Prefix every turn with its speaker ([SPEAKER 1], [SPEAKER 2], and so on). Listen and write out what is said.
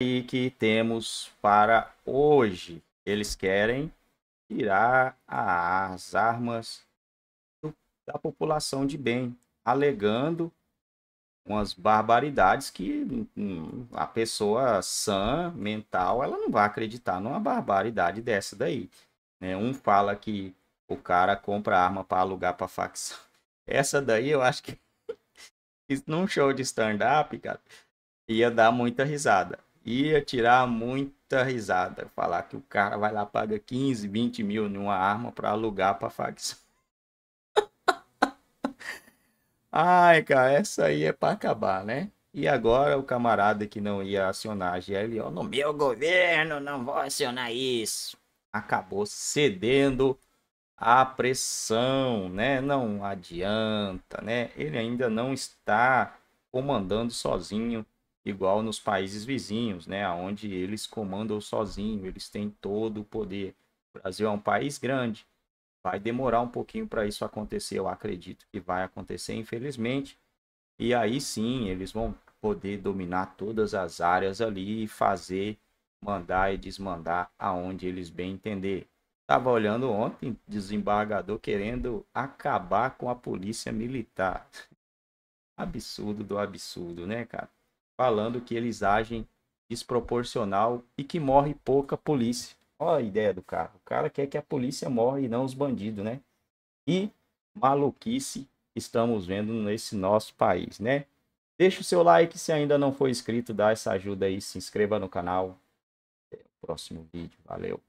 [SPEAKER 1] aí que temos para hoje. Eles querem tirar as armas do, da população de bem, alegando umas barbaridades que hum, hum, a pessoa sã, mental, ela não vai acreditar numa barbaridade dessa daí. Né? Um fala que o cara compra arma para alugar para facção. Essa daí eu acho que num show de stand-up, cara, ia dar muita risada ia tirar muita risada. Falar que o cara vai lá, paga 15, 20 mil numa arma para alugar para facção. Ai, cara, essa aí é para acabar, né? E agora o camarada que não ia acionar a GLO, no meu governo não vou acionar isso. Acabou cedendo à pressão, né? Não adianta, né? Ele ainda não está comandando sozinho igual nos países vizinhos, né, onde eles comandam sozinho, eles têm todo o poder. O Brasil é um país grande, vai demorar um pouquinho para isso acontecer, eu acredito que vai acontecer, infelizmente. E aí sim, eles vão poder dominar todas as áreas ali e fazer, mandar e desmandar aonde eles bem entender. Tava olhando ontem, desembargador querendo acabar com a polícia militar. Absurdo do absurdo, né, cara? falando que eles agem desproporcional e que morre pouca polícia. Olha a ideia do cara. O cara quer que a polícia morre e não os bandidos, né? E maluquice estamos vendo nesse nosso país, né? Deixa o seu like se ainda não for inscrito, dá essa ajuda aí, se inscreva no canal. Até o próximo vídeo, valeu.